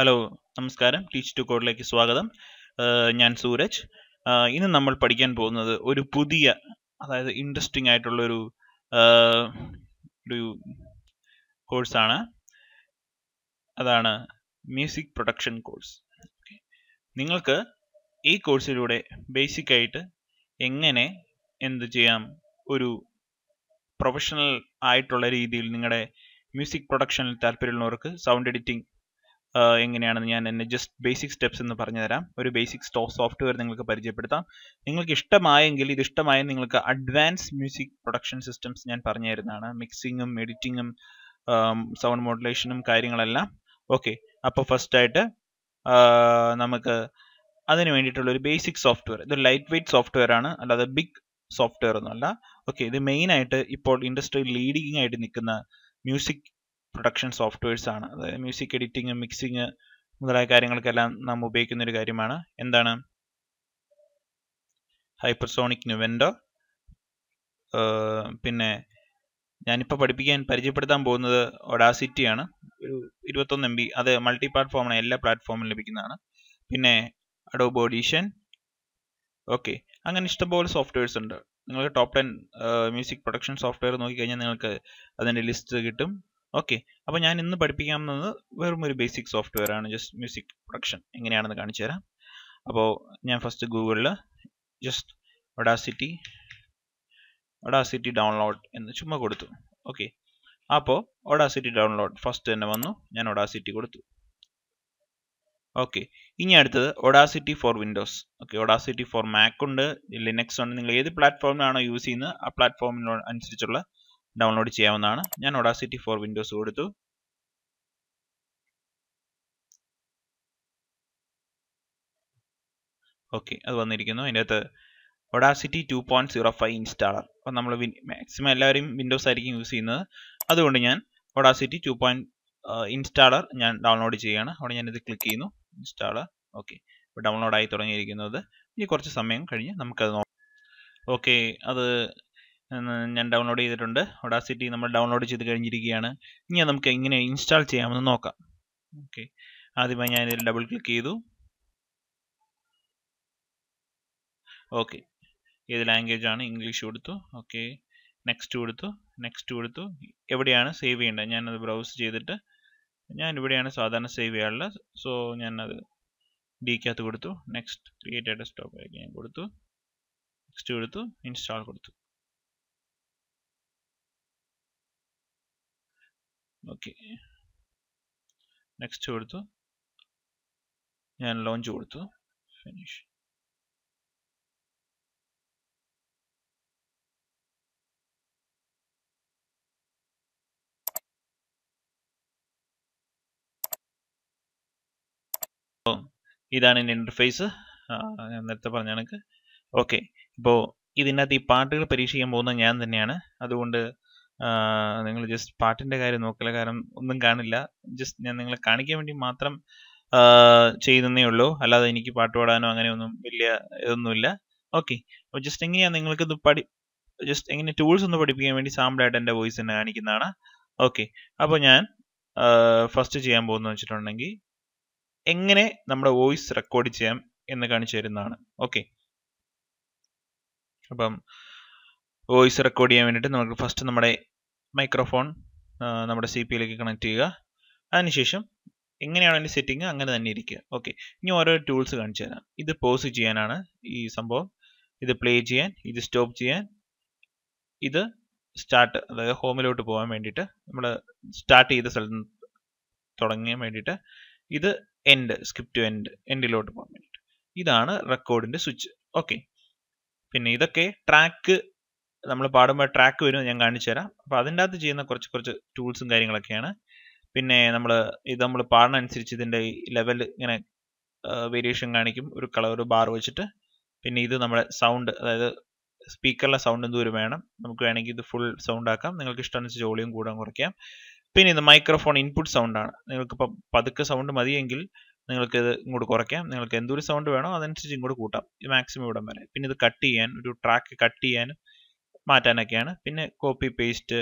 hello നമസ്കാരം teach to കോഡിലേക്ക് സ്വാഗതം ഞാൻ സൂരജ് ഇന്ന് നമ്മൾ പഠിക്കാൻ പോകുന്നത് ഒരു പുതിയ അതായത് ഇൻട്രസ്റ്റിംഗ് ആയിട്ടുള്ളൊരു ഒരു കോഴ്സാണ് അതാണ് മ്യൂസിക് പ്രൊഡക്ഷൻ കോഴ്സ് നിങ്ങൾക്ക് ഈ കോഴ്സിലൂടെ ബേസിക് ആയിട്ട് എങ്ങനെ എന്ത് ചെയ്യാം ഒരു പ്രൊഫഷണൽ ആയിട്ടുള്ള രീതിയിൽ നിങ്ങളുടെ മ്യൂസിക് പ്രൊഡക്ഷനിൽ താല്പര്യമുള്ളവർക്ക് സൗണ്ട് എഡിറ്റിംഗ് എങ്ങനെയാണെന്ന് ഞാൻ എന്നെ ജസ്റ്റ് ബേസിക് സ്റ്റെപ്സ് എന്ന് പറഞ്ഞു തരാം ഒരു ബേസിക് സ്റ്റോ സോഫ്റ്റ്വെയർ നിങ്ങൾക്ക് പരിചയപ്പെടുത്താം നിങ്ങൾക്ക് ഇഷ്ടമായെങ്കിൽ ഇത് ഇഷ്ടമായ നിങ്ങൾക്ക് അഡ്വാൻസ് മ്യൂസിക് പ്രൊഡക്ഷൻ സിസ്റ്റംസ് ഞാൻ പറഞ്ഞു തരുന്നതാണ് മിക്സിങ്ങും എഡിറ്റിങ്ങും സൗണ്ട് മോഡുലേഷനും കാര്യങ്ങളെല്ലാം ഓക്കെ അപ്പോൾ ഫസ്റ്റ് ആയിട്ട് നമുക്ക് അതിന് വേണ്ടിയിട്ടുള്ള ഒരു ബേസിക് സോഫ്റ്റ്വെയർ ഇത് ലൈറ്റ് വെയിറ്റ് സോഫ്റ്റ്വെയർ ആണ് അല്ലാതെ ബിഗ് സോഫ്റ്റ്വെയർ ഒന്നുമല്ല ഓക്കെ ഇത് മെയിൻ ആയിട്ട് ഇപ്പോൾ ഇൻഡസ്ട്രി ലീഡിങ് ആയിട്ട് നിൽക്കുന്ന മ്യൂസിക് പ്രൊഡക്ഷൻ സോഫ്റ്റ്വെയർസ് ആണ് അതായത് മ്യൂസിക് എഡിറ്റിംഗ് മിക്സിങ് മുതലായ കാര്യങ്ങൾക്കെല്ലാം നാം ഉപയോഗിക്കുന്ന ഒരു കാര്യമാണ് എന്താണ് ഹൈപ്പർസോണിക് നുവെൻഡോ പിന്നെ ഞാനിപ്പോൾ പഠിപ്പിക്കാൻ പരിചയപ്പെടുത്താൻ പോകുന്നത് ഒഡാസിറ്റിയാണ് ഒരു ഇരുപത്തൊന്ന് എം ബി അത് മൾട്ടി പ്ലാറ്റ്ഫോമാണ് എല്ലാ പ്ലാറ്റ്ഫോമിലും ലഭിക്കുന്നതാണ് പിന്നെ അഡോബ് ഓഡീഷൻ ഓക്കെ അങ്ങനെ ഇഷ്ടംപോലെ സോഫ്റ്റ്വെയർസ് ഉണ്ട് നിങ്ങൾക്ക് top ten music production software നോക്കിക്കഴിഞ്ഞാൽ നിങ്ങൾക്ക് അതിൻ്റെ ലിസ്റ്റ് കിട്ടും ഓക്കെ അപ്പോൾ ഞാൻ ഇന്ന് പഠിപ്പിക്കാൻ വെറും ഒരു ബേസിക് സോഫ്റ്റ്വെയർ ആണ് ജസ്റ്റ് മ്യൂസിക് പ്രൊഡക്ഷൻ എങ്ങനെയാണെന്ന് കാണിച്ചു തരാം അപ്പോൾ ഞാൻ ഫസ്റ്റ് ഗൂഗിളിൽ ജസ്റ്റ് ഒഡാസിറ്റി ഒഡാസിറ്റി ഡൗൺലോഡ് എന്ന് ചുമ്മാ കൊടുത്തു ഓക്കെ അപ്പോൾ ഒഡാസിറ്റി ഡൗൺലോഡ് ഫസ്റ്റ് തന്നെ വന്നു ഞാൻ ഒഡാസിറ്റി കൊടുത്തു ഓക്കെ ഇനി അടുത്തത് Audacity for Windows okay Audacity for Mac ഉണ്ട് ലിനക്സ് ഉണ്ട് നിങ്ങൾ ഏത് പ്ലാറ്റ്ഫോമിലാണോ യൂസ് ചെയ്യുന്നത് ആ പ്ലാറ്റ്ഫോമിനോട് അനുസരിച്ചുള്ള ഡൗൺലോഡ് ചെയ്യാവുന്നതാണ് ഞാൻ ഒഡാസിറ്റി ഫോർ വിൻഡോസ് കൊടുത്തു ഓക്കെ അത് വന്നിരിക്കുന്നു അതിൻ്റെ അകത്ത് Audacity two point zero five installer അപ്പോൾ നമ്മൾ മാക്സിമം എല്ലാവരും വിൻഡോസ് ആയിരിക്കും യൂസ് ചെയ്യുന്നത് അതുകൊണ്ട് ഞാൻ ഒഡാസിറ്റി ടു പോയിന്റ് ഇൻസ്റ്റാളർ ഞാൻ ഡൗൺലോഡ് ചെയ്യുകയാണ് അവിടെ ഞാനിത് ക്ലിക്ക് ചെയ്യുന്നു ഇൻസ്റ്റാളർ ഓക്കെ ഇപ്പോൾ ഡൗൺലോഡായി തുടങ്ങിയിരിക്കുന്നത് ഇനി കുറച്ച് സമയം കഴിഞ്ഞ് നമുക്കത് നോക്കാം ഓക്കെ അത് ഞാൻ ഡൗൺലോഡ് ചെയ്തിട്ടുണ്ട് ഒഡാസിറ്റി നമ്മൾ ഡൗൺലോഡ് ചെയ്ത് കഴിഞ്ഞിരിക്കുകയാണ് ഇനി നമുക്ക് എങ്ങനെ ഇൻസ്റ്റാൾ ചെയ്യാമെന്ന് നോക്കാം ഓക്കെ ആദ്യമായി ഞാൻ ഇതിൽ ഡബിൾ ക്ലിക്ക് ചെയ്തു ഓക്കെ ഏത് ലാംഗ്വേജ് ആണ് ഇംഗ്ലീഷ് കൊടുത്തു ഓക്കെ നെക്സ്റ്റ് കൊടുത്തു നെക്സ്റ്റ് കൊടുത്തു എവിടെയാണ് സേവ് ചെയ്യേണ്ടത് ഞാനത് ബ്രൗസ് ചെയ്തിട്ട് ഞാൻ ഇവിടെയാണ് സാധാരണ സേവ് ചെയ്യാറുള്ളത് സോ ഞാനത് ഡിക്കകത്ത് കൊടുത്തു നെക്സ്റ്റ് ക്രിയേറ്റ് ഡെസ്ക്ടോപ്പ് ഞാൻ കൊടുത്തു നെക്സ്റ്റ് കൊടുത്തു ഇൻസ്റ്റാൾ കൊടുത്തു ഓക്കെ നെക്സ്റ്റ് കൊടുത്തു ഞാൻ ലോഞ്ച് കൊടുത്തു ഫിനിഷ് ഇതാണ് എൻ്റെ ഇൻ്റർഫേസ് ഞാൻ നേരത്തെ പറഞ്ഞ കണക്ക് ഓക്കെ ഇപ്പോൾ ഇതിനകത്ത് ഈ പാട്ടുകൾ പരീക്ഷിക്കാൻ പോകുന്നത് ഞാൻ തന്നെയാണ് അതുകൊണ്ട് നിങ്ങൾ ജസ്റ്റ് പാട്ടിന്റെ കാര്യം നോക്കല കാരണം ഒന്നും കാണില്ല ജസ്റ്റ് ഞാൻ നിങ്ങളെ കാണിക്കാൻ വേണ്ടി മാത്രം ചെയ്യുന്നേ ഉള്ളൂ അല്ലാതെ എനിക്ക് പാട്ട് പാടാനോ അങ്ങനെയൊന്നും വലിയ ഇതൊന്നുമില്ല ഓക്കെ അപ്പോൾ ജസ്റ്റ് നിങ്ങൾക്ക് ഇത് പഠി ജസ്റ്റ് എങ്ങനെ ടൂൾസ് ഒന്ന് പഠിപ്പിക്കാൻ വേണ്ടി സാമ്പിളായിട്ട് എന്റെ വോയിസ് തന്നെ കാണിക്കുന്നതാണ് ഓക്കെ അപ്പോൾ ഞാൻ ഫസ്റ്റ് ചെയ്യാൻ പോകുന്നത് വെച്ചിട്ടുണ്ടെങ്കിൽ എങ്ങനെ നമ്മുടെ വോയിസ് റെക്കോർഡ് ചെയ്യാം എന്ന് കാണിച്ചു തരുന്നതാണ് ഓക്കെ അപ്പം വോയിസ് റെക്കോർഡ് ചെയ്യാൻ വേണ്ടിയിട്ട് നമുക്ക് ഫസ്റ്റ് നമ്മുടെ മൈക്രോഫോൺ നമ്മുടെ സി പിയിലേക്ക് കണക്ട് ചെയ്യുക അതിനുശേഷം എങ്ങനെയാണ് അതിൻ്റെ സെറ്റിംഗ് അങ്ങനെ തന്നെ ഇരിക്കുക ഓക്കെ ഇനി ഓരോ ടൂൾസ് കാണിച്ചു തരാം ഇത് പോസ് ചെയ്യാനാണ് ഈ സംഭവം ഇത് പ്ലേ ചെയ്യാൻ ഇത് സ്റ്റോപ്പ് ചെയ്യാൻ ഇത് സ്റ്റാർട്ട് അതായത് ഹോമിലോട്ട് പോകാൻ വേണ്ടിയിട്ട് നമ്മൾ സ്റ്റാർട്ട് ചെയ്ത സ്ഥലത്ത് നിന്ന് തുടങ്ങാൻ വേണ്ടിയിട്ട് ഇത് എൻഡ് സ്ക്രിപ്റ്റ് ടു എൻഡ് എൻഡിലോട്ട് പോകാൻ വേണ്ടിയിട്ട് ഇതാണ് റെക്കോർഡിൻ്റെ സ്വിച്ച് ഓക്കെ പിന്നെ ഇതൊക്കെ ട്രാക്ക് നമ്മൾ പാടുമ്പോൾ ട്രാക്ക് വരും ഞാൻ കാണിച്ചു തരാം അപ്പോൾ അതിൻ്റെ അകത്ത് ചെയ്യുന്ന കുറച്ച് കുറച്ച് ടൂൾസും കാര്യങ്ങളൊക്കെയാണ് പിന്നെ നമ്മൾ ഇത് നമ്മൾ പാടുന്ന അനുസരിച്ച് ഇതിൻ്റെ ലെവൽ ഇങ്ങനെ വേരിയേഷൻ കാണിക്കും ഒരു കളർ ഒരു ബാർ വെച്ചിട്ട് പിന്നെ ഇത് നമ്മുടെ സൗണ്ട് അതായത് സ്പീക്കറിലെ സൗണ്ട് എന്തോരം വേണം നമുക്ക് വേണമെങ്കിൽ ഇത് ഫുൾ സൗണ്ട് ആക്കാം നിങ്ങൾക്ക് അനുസരിച്ച് ജോളിയും കൂടാൻ കുറയ്ക്കാം പിന്നെ ഇത് മൈക്രോഫോൺ ഇൻപുട്ട് സൗണ്ടാണ് നിങ്ങൾക്ക് ഇപ്പം പതുക്കെ സൗണ്ട് മതിയെങ്കിൽ നിങ്ങൾക്ക് ഇത് ഇങ്ങോട്ട് കുറയ്ക്കാം നിങ്ങൾക്ക് എന്തൊരു സൗണ്ട് വേണോ അതനുസരിച്ച് ഇങ്ങോട്ട് കൂട്ടാം മാക്സിമം ഇവിടം വരെ പിന്നെ ഇത് കട്ട് ചെയ്യാൻ ഒരു ട്രാക്ക് കട്ട് ചെയ്യാനും മാറ്റാനൊക്കെയാണ് പിന്നെ copy paste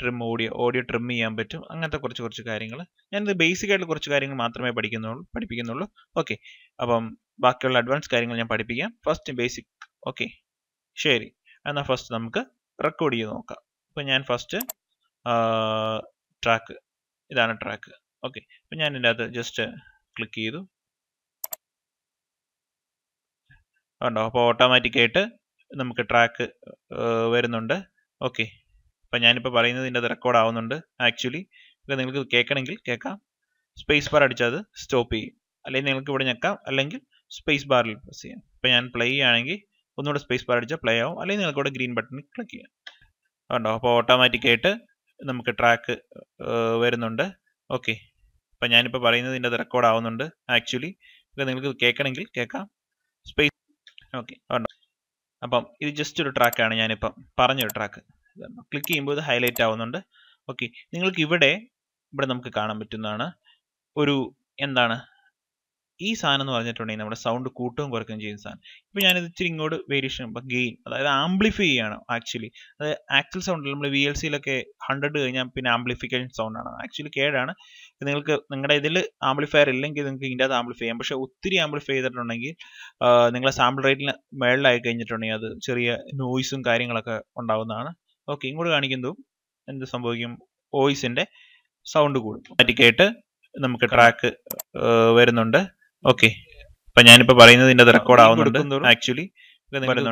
trim audio audio trim ചെയ്യാൻ പറ്റും അങ്ങനത്തെ കുറച്ച് കുറച്ച് കാര്യങ്ങൾ ഞാനിത് ബേസിക് ആയിട്ട് കുറച്ച് കാര്യങ്ങൾ മാത്രമേ പഠിക്കുന്നുള്ളൂ പഠിപ്പിക്കുന്നുള്ളൂ ഓക്കെ അപ്പം ബാക്കിയുള്ള അഡ്വാൻസ് കാര്യങ്ങൾ ഞാൻ പഠിപ്പിക്കാം ഫസ്റ്റ് ബേസിക് ഓക്കെ ശരി എന്നാൽ ഫസ്റ്റ് നമുക്ക് റെക്കോർഡ് ചെയ്ത് നോക്കാം അപ്പം ഞാൻ ഫസ്റ്റ് ട്രാക്ക് ഇതാണ് ട്രാക്ക് ഓക്കെ അപ്പം ഞാൻ എൻ്റെ അത് ജസ്റ്റ് ക്ലിക്ക് ചെയ്തു ഉണ്ടോ അപ്പോൾ ഓട്ടോമാറ്റിക്കായിട്ട് നമുക്ക് ട്രാക്ക് വരുന്നുണ്ട് ഓക്കെ അപ്പം ഞാനിപ്പോൾ പറയുന്നത് ഇതിൻ്റെ അത് റെക്കോർഡ് ആവുന്നുണ്ട് ആക്ച്വലി ഇത് നിങ്ങൾക്ക് കേൾക്കണമെങ്കിൽ കേൾക്കാം സ്പേസ് ബാർ അടിച്ചാൽ അത് സ്റ്റോപ്പ് ചെയ്യും അല്ലെങ്കിൽ നിങ്ങൾക്ക് ഇവിടെ ഞെക്കാം അല്ലെങ്കിൽ സ്പേസ് ബാറിൽ പ്രസ് ചെയ്യാം ഇപ്പം ഞാൻ പ്ലേ ചെയ്യുകയാണെങ്കിൽ ഒന്നുകൂടെ സ്പേസ് ബാർ അടിച്ചാൽ പ്ലേ ആവും അല്ലെങ്കിൽ നിങ്ങൾക്ക് ഇവിടെ ഗ്രീൻ ബട്ടൺ ക്ലിക്ക് ചെയ്യാം കണ്ടോ അപ്പോൾ ഓട്ടോമാറ്റിക്കായിട്ട് നമുക്ക് ട്രാക്ക് വരുന്നുണ്ട് ഓക്കെ അപ്പം ഞാനിപ്പോൾ പറയുന്നത് ഇതിൻ്റെ അത് റെക്കോർഡ് ആവുന്നുണ്ട് ആക്ച്വലി ഇത് നിങ്ങൾക്ക് കേൾക്കണമെങ്കിൽ കേൾക്കാം സ്പേസ് ഓക്കെ കണ്ടോ അപ്പം ഇത് ജസ്റ്റ് ഒരു ട്രാക്കാണ് ഞാനിപ്പം പറഞ്ഞൊരു ട്രാക്ക് ക്ലിക്ക് ചെയ്യുമ്പോൾ ഇത് ഹൈലൈറ്റ് ആവുന്നുണ്ട് ഓക്കെ നിങ്ങൾക്ക് ഇവിടെ ഇവിടെ നമുക്ക് കാണാൻ പറ്റുന്നതാണ് ഒരു എന്താണ് ഈ സാധനം എന്ന് പറഞ്ഞിട്ടുണ്ടെങ്കിൽ നമ്മുടെ സൗണ്ട് കൂട്ടുകയും കുറയ്ക്കുകയും ചെയ്യുന്ന സാധനം ഇപ്പോൾ ഞാനിത് ഇച്ചിരി ഇങ്ങോട്ട് വേരിയേഷൻ ഇപ്പം ഗെയിൻ അതായത് ആംപ്ലിഫൈ ചെയ്യാണ് ആക്ച്വലി അതായത് ആക്ച്വൽ സൗണ്ടിൽ നമ്മൾ വി എൽ സിയിലൊക്കെ ഹൺഡ്രഡ് കഴിഞ്ഞാൽ പിന്നെ ആംപ്ലിഫിക്കേഷൻ സൗണ്ടാണ് ആക്ച്വലി കേടാണ് നിങ്ങൾക്ക് നിങ്ങളുടെ ഇതിൽ ആംപ്ലിഫയർ ഇല്ലെങ്കിൽ നിങ്ങൾക്ക് ഇതിൻ്റെ അത് ആംപ്ലിഫൈ ചെയ്യാം പക്ഷേ ഒത്തിരി ആംപ്ലിഫൈ ചെയ്തിട്ടുണ്ടെങ്കിൽ നിങ്ങളെ സാമ്പിൾ റേറ്റിന് മേളിലായി കഴിഞ്ഞിട്ടുണ്ടെങ്കിൽ അത് ചെറിയ നോയ്സും കാര്യങ്ങളൊക്കെ ഉണ്ടാവുന്നതാണ് ഓക്കെ ഇങ്ങോട്ട് കാണിക്കുന്നതും എന്ത് സംഭവിക്കും വോയിസിൻ്റെ സൗണ്ട് കൂടും ഓട്ടോമാറ്റിക്കായിട്ട് നമുക്ക് ട്രാക്ക് വരുന്നുണ്ട് ഓക്കെ അപ്പൊ ഞാനിപ്പോ പറയുന്നത് ഇതിന്റെ റെക്കോർഡ് ആവുന്നുണ്ട് ആക്ച്വലി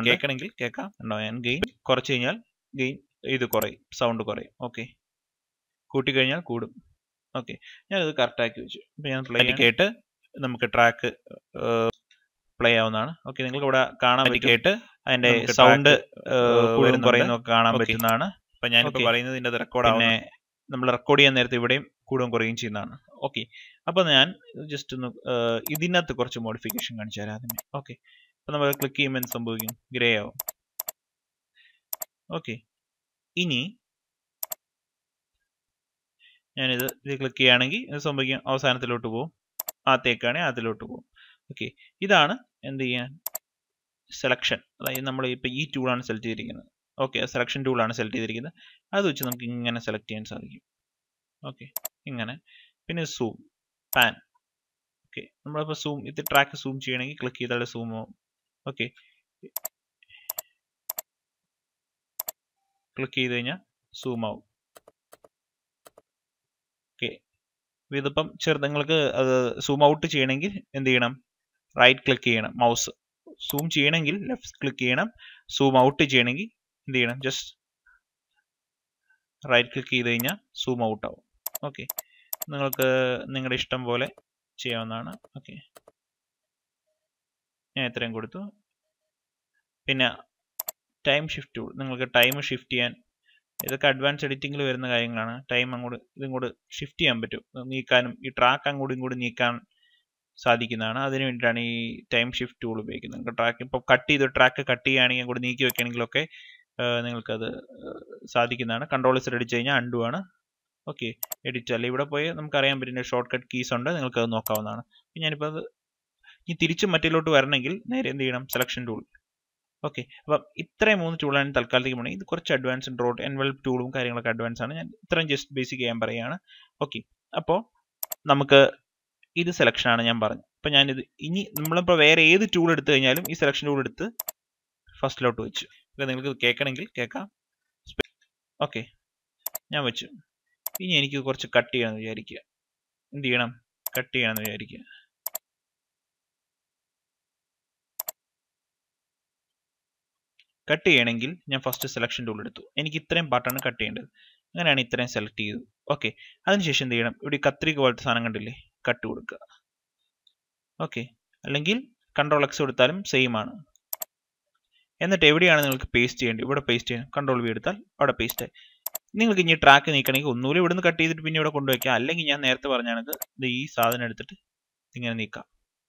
കേൾക്കണമെങ്കിൽ കേൾക്കാം ഞാൻ ഗെയിം കുറച്ച് കഴിഞ്ഞാൽ ഗെയിം ഇത് കുറയും സൗണ്ട് കുറയും ഓക്കെ കൂട്ടിക്കഴിഞ്ഞാൽ കൂടും ഓക്കെ ഞാനിത് കറക്റ്റാക്കി വെച്ചു അപ്പൊ ഞാൻ പ്ലേ കേട്ട് നമുക്ക് ട്രാക്ക് പ്ലേ ആവുന്നതാണ് ഓക്കെ നിങ്ങൾക്ക് ഇവിടെ കാണാൻ കേട്ട് അതിന്റെ സൗണ്ട് കൂടുതലും കാണാൻ പറ്റുന്നതാണ് അപ്പൊ ഞാനിപ്പോ പറയുന്നത് ഇതിൻ്റെ റെക്കോർഡ് പിന്നെ നമ്മൾ റെക്കോർഡ് ചെയ്യാൻ നേരത്തെ ഇവിടെയും കൂടും കുറയുകയും ചെയ്യുന്നതാണ് ഓക്കെ അപ്പോൾ ഞാൻ ജസ്റ്റ് ഒന്ന് ഇതിനകത്ത് കുറച്ച് മോഡിഫിക്കേഷൻ കാണിച്ചു തരാം ആദ്യമേ ഓക്കെ അപ്പോൾ നമ്മൾ ക്ലിക്ക് ചെയ്യുമ്പോൾ എന്ത് സംഭവിക്കും ഗ്രേ ആവും ഓക്കെ ഇനി ഞാനിത് ഇത് ക്ലിക്ക് ചെയ്യുകയാണെങ്കിൽ ഇത് സംഭവിക്കും അവസാനത്തിലോട്ട് പോകും ആത്തേക്കാണെങ്കിൽ അതിലോട്ട് പോകും ഓക്കെ ഇതാണ് എന്ത് ചെയ്യാൻ സെലക്ഷൻ അതായത് നമ്മൾ ഇപ്പോൾ ഈ ടൂളാണ് സെലക്ട് ചെയ്തിരിക്കുന്നത് ഓക്കെ സെലക്ഷൻ ടൂളാണ് സെലക്ട് ചെയ്തിരിക്കുന്നത് അത് വെച്ച് നമുക്ക് ഇങ്ങനെ സെലക്ട് ചെയ്യാൻ സാധിക്കും ഓക്കെ ഇങ്ങനെ പിന്നെ സൂം പാൻ ഓക്കെ നമ്മളിപ്പോൾ സൂം ഇത് ട്രാക്ക് സൂം ചെയ്യണമെങ്കിൽ ക്ലിക്ക് ചെയ്താൽ സൂം ആവും ഓക്കെ ക്ലിക്ക് ചെയ്ത് കഴിഞ്ഞാൽ സൂം ആവും ഓക്കെ ഇതിപ്പം നിങ്ങൾക്ക് അത് സൂം ഔട്ട് ചെയ്യണമെങ്കിൽ എന്ത് ചെയ്യണം റൈറ്റ് ക്ലിക്ക് ചെയ്യണം മൗസ് സൂം ചെയ്യണമെങ്കിൽ ലെഫ്റ്റ് ക്ലിക്ക് ചെയ്യണം സൂം ഔട്ട് ചെയ്യണമെങ്കിൽ എന്ത് ചെയ്യണം ജസ്റ്റ് റൈറ്റ് ക്ലിക്ക് ചെയ്ത് കഴിഞ്ഞാൽ സൂം ഔട്ട് ആവും ഓക്കെ നിങ്ങൾക്ക് നിങ്ങളുടെ ഇഷ്ടം പോലെ ചെയ്യാവുന്നതാണ് ഓക്കെ ഞാൻ ഇത്രയും കൊടുത്തു പിന്നെ ടൈം ഷിഫ്റ്റ് നിങ്ങൾക്ക് ടൈം ഷിഫ്റ്റ് ചെയ്യാൻ ഇതൊക്കെ അഡ്വാൻസ് എഡിറ്റിംഗിൽ വരുന്ന കാര്യങ്ങളാണ് ടൈം അങ്ങോട്ട് ഇതും കൂടെ ഷിഫ്റ്റ് ചെയ്യാൻ പറ്റും നീക്കാനും ഈ ട്രാക്ക് അങ്ങോട്ടും ഇങ്ങോട്ടും നീക്കാൻ സാധിക്കുന്നതാണ് അതിന് വേണ്ടിയിട്ടാണ് ഈ ടൈം ഷിഫ്റ്റ് ടൂൾ ഉപയോഗിക്കുന്നത് നിങ്ങൾക്ക് ട്രാക്ക് ഇപ്പോൾ കട്ട് ചെയ്ത് ട്രാക്ക് കട്ട് ചെയ്യുകയാണെങ്കിൽ അങ്ങോട്ട് നീക്കി വെക്കുകയാണെങ്കിലൊക്കെ നിങ്ങൾക്കത് സാധിക്കുന്നതാണ് കൺട്രോൾ സെറ്റ് അടിച്ച് കഴിഞ്ഞാൽ അണ്ടു ആണ് ഓക്കെ എഡിറ്റ് അല്ല ഇവിടെ പോയി നമുക്കറിയാൻ പറ്റുന്ന ഷോർട്ട് കട്ട് കീസ് ഉണ്ട് നിങ്ങൾക്ക് അത് നോക്കാവുന്നതാണ് ഞാനിപ്പോൾ അത് ഇനി തിരിച്ച് മറ്റിലോട്ട് വരണമെങ്കിൽ നേരെ എന്ത് ചെയ്യണം സെലക്ഷൻ ടൂൾ ഓക്കെ അപ്പം ഇത്രയും മൂന്ന് ടൂളാണ് തൽക്കാലത്തേക്ക് പോകണം ഇത് കുറച്ച് അഡ്വാൻസ് ഡ്രോട്ട് എൻവെൽപ്പ് ടൂളും കാര്യങ്ങളൊക്കെ അഡ്വാൻസ് ആണ് ഞാൻ ഇത്രയും ജസ്റ്റ് ബേസിക് ചെയ്യാൻ പറയുകയാണ് ഓക്കെ അപ്പോൾ നമുക്ക് ഇത് സെലക്ഷനാണ് ഞാൻ പറഞ്ഞത് അപ്പം ഞാനിത് ഇനി നമ്മളിപ്പോൾ വേറെ ഏത് ടൂൾ എടുത്തു കഴിഞ്ഞാലും ഈ സെലക്ഷൻ ടൂൾ എടുത്ത് ഫസ്റ്റിലോട്ട് വെച്ചു നിങ്ങൾക്ക് കേൾക്കണമെങ്കിൽ കേൾക്കാം ഓക്കെ ഞാൻ വെച്ചു ഇനി എനിക്ക് കുറച്ച് കട്ട് ചെയ്യണമെന്ന് വിചാരിക്കുക എന്ത് ചെയ്യണം കട്ട് ചെയ്യണമെന്ന് വിചാരിക്കുക കട്ട് ചെയ്യണമെങ്കിൽ ഞാൻ ഫസ്റ്റ് സെലക്ഷൻ ടൂൾ എടുത്തു എനിക്ക് ഇത്രയും പാർട്ടാണ് കട്ട് ചെയ്യേണ്ടത് അങ്ങനെയാണ് ഇത്രയും സെലക്ട് ചെയ്തു ഓക്കെ അതിനുശേഷം എന്ത് ചെയ്യണം ഇവിടെ കത്രിക പോലത്തെ സാധനം കണ്ടില്ലേ കട്ട് കൊടുക്കുക ഓക്കെ അല്ലെങ്കിൽ കൺട്രോൾ എക്സ് കൊടുത്താലും സെയിം ആണ് എന്നിട്ട് എവിടെയാണ് നിങ്ങൾക്ക് പേസ്റ്റ് ചെയ്യേണ്ടത് ഇവിടെ പേസ്റ്റ് ചെയ്യണം കൺട്രോൾ വി എടുത്താൽ അവിടെ പേസ്റ്റ് ആയി നിങ്ങൾക്ക് ഇനി ട്രാക്ക് നീക്കണമെങ്കിൽ ഒന്നുകൂടി ഇവിടുന്ന് കട്ട് ചെയ്തിട്ട് പിന്നെ ഇവിടെ കൊണ്ടുവയ്ക്കാം അല്ലെങ്കിൽ ഞാൻ നേരത്തെ പറഞ്ഞ കണക്ക് ഇത് ഈ സാധനം എടുത്തിട്ട് ഇങ്ങനെ നീക്കാം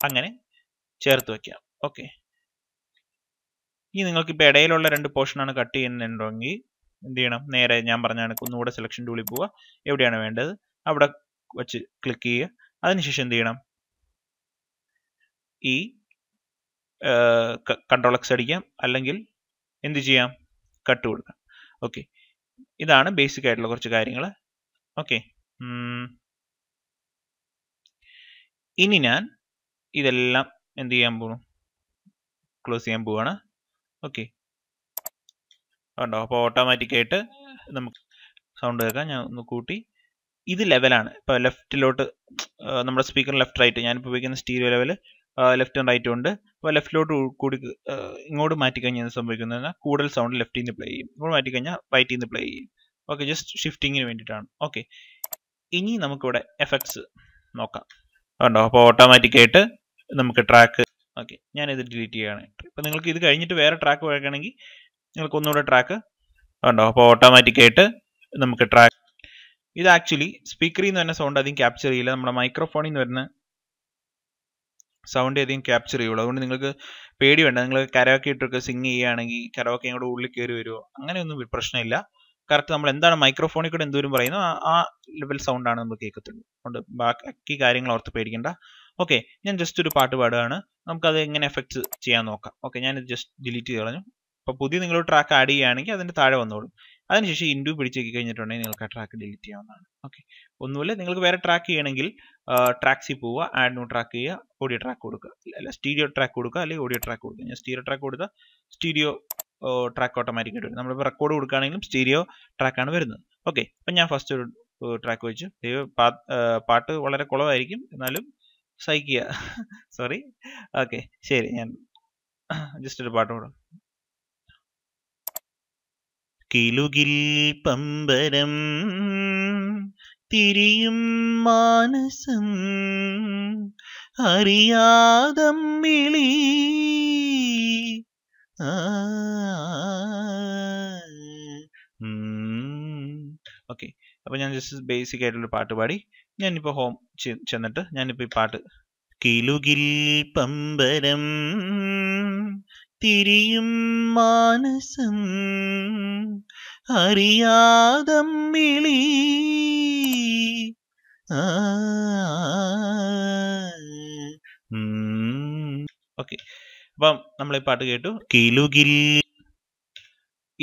അങ്ങനെ ചേർത്ത് വയ്ക്കാം ഓക്കെ ഈ നിങ്ങൾക്ക് ഇപ്പോൾ ഇടയിലുള്ള രണ്ട് പോർഷനാണ് കട്ട് ചെയ്യുന്നുണ്ടെങ്കിൽ എന്ത് ചെയ്യണം നേരെ ഞാൻ പറഞ്ഞ കണക്ക് ഒന്നുകൂടെ സെലക്ഷൻ ടൂളിൽ പോവുക എവിടെയാണ് വേണ്ടത് അവിടെ വെച്ച് ക്ലിക്ക് ചെയ്യുക അതിനുശേഷം എന്ത് ചെയ്യണം ഈ കൺട്രോൾ എക്സ് അടിക്കാം അല്ലെങ്കിൽ എന്ത് ചെയ്യാം കട്ട് കൊടുക്കാം ഓക്കെ ഇതാണ് ബേസിക് ആയിട്ടുള്ള കുറച്ച് കാര്യങ്ങൾ ഓക്കെ ഇനി ഞാൻ ഇതെല്ലാം എന്ത് ചെയ്യാൻ പോണു ക്ലോസ് ചെയ്യാൻ പോവാണ് ഓക്കെ ഉണ്ടോ അപ്പോൾ ഓട്ടോമാറ്റിക്കായിട്ട് നമുക്ക് സൗണ്ട് കേൾക്കാം ഞാൻ ഒന്ന് കൂട്ടി ഇത് ലെവലാണ് ഇപ്പോൾ ലെഫ്റ്റിലോട്ട് നമ്മുടെ സ്പീക്കർ ലെഫ്റ്റ് റൈറ്റ് ഞാനിപ്പോൾ ഉപയോഗിക്കുന്ന സ്റ്റീരിയോ ലെവൽ ലെഫ്റ്റും റൈറ്റും ഉണ്ട് അപ്പോൾ ലെഫ്റ്റിലോട്ട് കൂടി ഇങ്ങോട്ട് മാറ്റിക്കഴിഞ്ഞാൽ എന്ത് കഴിഞ്ഞാൽ കൂടുതൽ സൗണ്ട് ലെഫ്റ്റിൽ നിന്ന് പ്ലേ ചെയ്യും ഇങ്ങോട്ട് മാറ്റിക്കഴിഞ്ഞാൽ റൈറ്റിൽ നിന്ന് പ്ലേ ചെയ്യും ഓക്കെ ജസ്റ്റ് ഷിഫ്റ്റിങ്ങിന് വേണ്ടിയിട്ടാണ് ഓക്കെ ഇനി നമുക്കിവിടെ എഫക്ട്സ് നോക്കാം കണ്ടോ അപ്പോൾ ഓട്ടോമാറ്റിക്കായിട്ട് നമുക്ക് ട്രാക്ക് ഓക്കെ ഞാനിത് ഡിലീറ്റ് ചെയ്യുകയാണ് ഇപ്പോൾ നിങ്ങൾക്ക് ഇത് കഴിഞ്ഞിട്ട് വേറെ ട്രാക്ക് വഴക്കണമെങ്കിൽ നിങ്ങൾക്ക് ഒന്നുകൂടെ ട്രാക്ക് കണ്ടോ അപ്പോൾ ഓട്ടോമാറ്റിക്കായിട്ട് നമുക്ക് ട്രാക്ക് ഇത് ആക്ച്വലി സ്പീക്കറിൽ നിന്ന് വരുന്ന സൗണ്ട് അധികം ക്യാപ്ചർ ചെയ്യില്ല നമ്മുടെ മൈക്രോഫോണിൽ നിന്ന് വരുന്ന സൗണ്ട് അധികം ക്യാപ്ചർ ചെയ്യുള്ളൂ അതുകൊണ്ട് നിങ്ങൾക്ക് പേടി വേണ്ട നിങ്ങൾ കരോക്കെ ഇട്ടൊക്കെ സിങ് ചെയ്യുകയാണെങ്കിൽ കരോക്കെ കൂടെ ഉള്ളിൽ കയറി വരുമോ അങ്ങനെയൊന്നും പ്രശ്നമില്ല കറക്റ്റ് നമ്മൾ എന്താണ് മൈക്രോഫോണിൽ കൂടെ എന്തോരും പറയുന്നു ആ ലെവൽ സൗണ്ടാണ് നമ്മൾ കേൾക്കത്തുള്ളൂ അതുകൊണ്ട് ബാക്കി കാര്യങ്ങൾ ഓർത്ത് പേടിക്കേണ്ട ഓക്കെ ഞാൻ ജസ്റ്റ് ഒരു പാട്ട് പാടുകയാണ് നമുക്കത് എങ്ങനെ എഫക്ട്സ് ചെയ്യാൻ നോക്കാം ഓക്കെ ഞാൻ ജസ്റ്റ് ഡിലീറ്റ് ചെയ്ത് കളഞ്ഞു അപ്പോൾ പുതിയ നിങ്ങൾ ട്രാക്ക് ആഡ് ചെയ്യുകയാണെങ്കിൽ അതിൻ്റെ താഴെ വന്നോളും അതിനുശേഷം ഇൻഡു പിടിച്ചേക്കി കഴിഞ്ഞിട്ടുണ്ടെങ്കിൽ നിങ്ങൾക്ക് ആ ട്രാക്ക് ഡിലീറ്റ് ചെയ്യാവുന്നതാണ് ഓക്കെ ഒന്നുമില്ല നിങ്ങൾക്ക് വേറെ ട്രാക്ക് ചെയ്യണമെങ്കിൽ ട്രാക്സിൽ പോവുക ആഡ് നോ ട്രാക്ക് ചെയ്യുക ഓഡിയോ ട്രാക്ക് കൊടുക്കുക അല്ല സ്റ്റീരിയോ ട്രാക്ക് കൊടുക്കുക അല്ലെങ്കിൽ ഓഡിയോ ട്രാക്ക് കൊടുക്കുക ഞാൻ സ്റ്റീരിയോ ട്രാക്ക് കൊടുത്താൽ സ്റ്റീരിയോ ട്രാക്ക് ഓട്ടോമാറ്റിക്കായിട്ട് വരും നമ്മളിപ്പോൾ റെക്കോർഡ് കൊടുക്കുകയാണെങ്കിലും സ്റ്റീരിയോ ട്രാക്കാണ് വരുന്നത് ഓക്കെ അപ്പം ഞാൻ ഫസ്റ്റ് ഒരു ട്രാക്ക് വെച്ചു പാട്ട് വളരെ കുളമായിരിക്കും എന്നാലും സഹിക്കുക സോറി ഓക്കെ ശരി ഞാൻ ജസ്റ്റ് ഒരു പാട്ട് കൂടെ കിലുകിൽ പമ്പരം തിരിയും മാനസം അറിയാതം വിളി ഓക്കെ അപ്പോൾ ഞാൻ ജസ്റ്റ് ബേസിക് ആയിട്ടുള്ള പാട്ട് പാടി ഞാനിപ്പോൾ ഹോം ചെന്നിട്ട് ഞാനിപ്പോൾ ഈ പാട്ട് കിലുകിൽ പമ്പരം തിരിയും മാനസം അറിയാതം വിളി ഓക്കെ അപ്പം നമ്മൾ ഈ പാട്ട് കേട്ടു കിലുകിൽ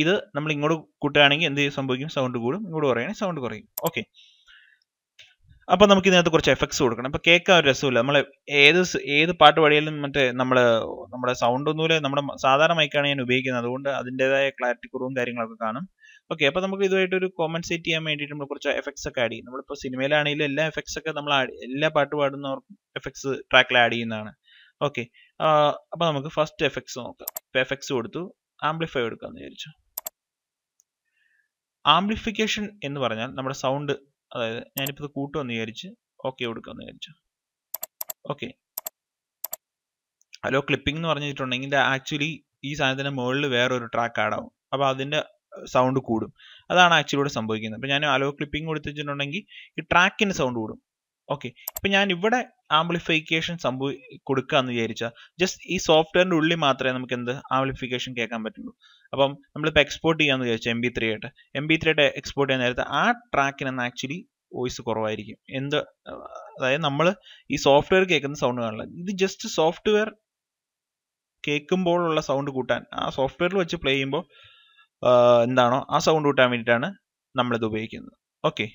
ഇത് നമ്മൾ ഇങ്ങോട്ട് കൂട്ടുകയാണെങ്കിൽ എന്ത് സംഭവിക്കും സൗണ്ട് കൂടും ഇങ്ങോട്ട് കുറയുകയാണെങ്കിൽ സൗണ്ട് കുറയും ഓക്കെ അപ്പം നമുക്ക് ഇതിനകത്ത് കുറച്ച് എഫക്ട്സ് കൊടുക്കണം അപ്പം കേൾക്കാൻ ഒരു രസമില്ല നമ്മൾ ഏത് ഏത് പാട്ട് വഴിയാലും മറ്റേ നമ്മൾ നമ്മുടെ സൗണ്ട് ഒന്നുമില്ല നമ്മുടെ സാധാരണ മൈക്കാണ് ഞാൻ ഉപയോഗിക്കുന്നത് അതുകൊണ്ട് അതിൻ്റെതായ ക്ലാരിറ്റി കുറവും കാര്യങ്ങളൊക്കെ കാണും ഓക്കെ അപ്പോൾ നമുക്ക് ഇതുമായിട്ട് ഒരു കോമ്പൻസേറ്റ് ചെയ്യാൻ വേണ്ടിയിട്ട് നമ്മൾ കുറച്ച് എഫക്ട്സ് ഒക്കെ ആഡ് ചെയ്യും നമ്മളിപ്പോ സിനിമയിലാണെങ്കിലും എല്ലാ എഫക്ട്സ് ഒക്കെ നമ്മൾ എല്ലാ പാട്ട് പാടുന്ന എഫക്ട്സ് ട്രാക്കിൽ ആഡ് ചെയ്യുന്നതാണ് ഓക്കെ അപ്പോൾ നമുക്ക് ഫസ്റ്റ് എഫക്ട്സ് നോക്കാം ഇപ്പോൾ എഫക്ട്സ് കൊടുത്തു ആംപ്ലിഫൈ കൊടുക്കാന്ന് വിചാരിച്ചു ആംപ്ലിഫിക്കേഷൻ എന്ന് പറഞ്ഞാൽ നമ്മുടെ സൗണ്ട് അതായത് ഞാനിപ്പോൾ ഇത് കൂട്ടുമെന്ന് വിചാരിച്ച് ഓക്കെ കൊടുക്കാന്ന് വിചാരിച്ചു ഓക്കെ ഹലോ ക്ലിപ്പിംഗ് എന്ന് പറഞ്ഞിട്ടുണ്ടെങ്കിൽ ആക്ച്വലി ഈ സാധനത്തിന്റെ മുകളിൽ വേറൊരു ട്രാക്ക് ആഡാവും അപ്പൊ അപ്പോൾ അതിൻ്റെ സൗണ്ട് കൂടും അതാണ് ആക്ച്വലി ഇവിടെ സംഭവിക്കുന്നത് അപ്പം ഞാൻ അലോ ക്ലിപ്പിംഗ് കൊടുത്തിട്ടുണ്ടെങ്കിൽ ഈ ട്രാക്കിന് സൗണ്ട് കൂടും ഓക്കെ ഇപ്പം ഞാൻ ഇവിടെ ആംപ്ലിഫിക്കേഷൻ സംഭവി കൊടുക്കുക എന്ന് വിചാരിച്ചാൽ ജസ്റ്റ് ഈ സോഫ്റ്റ്വെയറിൻ്റെ ഉള്ളിൽ മാത്രമേ നമുക്ക് എന്ത് ആംപ്ലിഫിക്കേഷൻ കേൾക്കാൻ പറ്റുള്ളൂ അപ്പം നമ്മളിപ്പോൾ എക്സ്പോർട്ട് ചെയ്യാമെന്ന് വിചാരിച്ചാൽ എം ബി ത്രീ ആയിട്ട് എം ബി ത്രീ ആയിട്ട് എക്സ്പോർട്ട് ചെയ്യാൻ നേരത്തെ ആ ട്രാക്കിനെന്ന് ആക്ച്വലി വോയിസ് കുറവായിരിക്കും എന്ത് അതായത് നമ്മൾ ഈ സോഫ്റ്റ്വെയർ കേൾക്കുന്ന സൗണ്ട് കാണില്ല ഇത് ജസ്റ്റ് സോഫ്റ്റ്വെയർ കേൾക്കുമ്പോഴുള്ള സൗണ്ട് കൂട്ടാൻ ആ സോഫ്റ്റ്വെയറിൽ വെച്ച് പ്ലേ ചെയ്യുമ്പോൾ എന്താണോ ആ സൗണ്ട് കൂട്ടാൻ വേണ്ടിയിട്ടാണ് നമ്മളിത് ഉപയോഗിക്കുന്നത് ഓക്കെ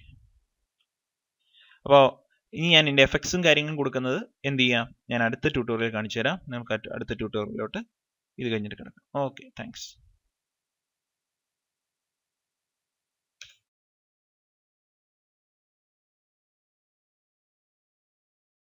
അപ്പോൾ ഇനി ഞാൻ എൻ്റെ എഫക്ട്സും കാര്യങ്ങളും കൊടുക്കുന്നത് എന്ത് ചെയ്യാം ഞാൻ അടുത്ത ട്യൂട്ടോറിയൽ കാണിച്ചു തരാം നമുക്ക് അടുത്ത ട്യൂട്ടോറിയലിലോട്ട് ഇത് കഴിഞ്ഞിട്ട് കിടക്കാം ഓക്കെ താങ്ക്സ്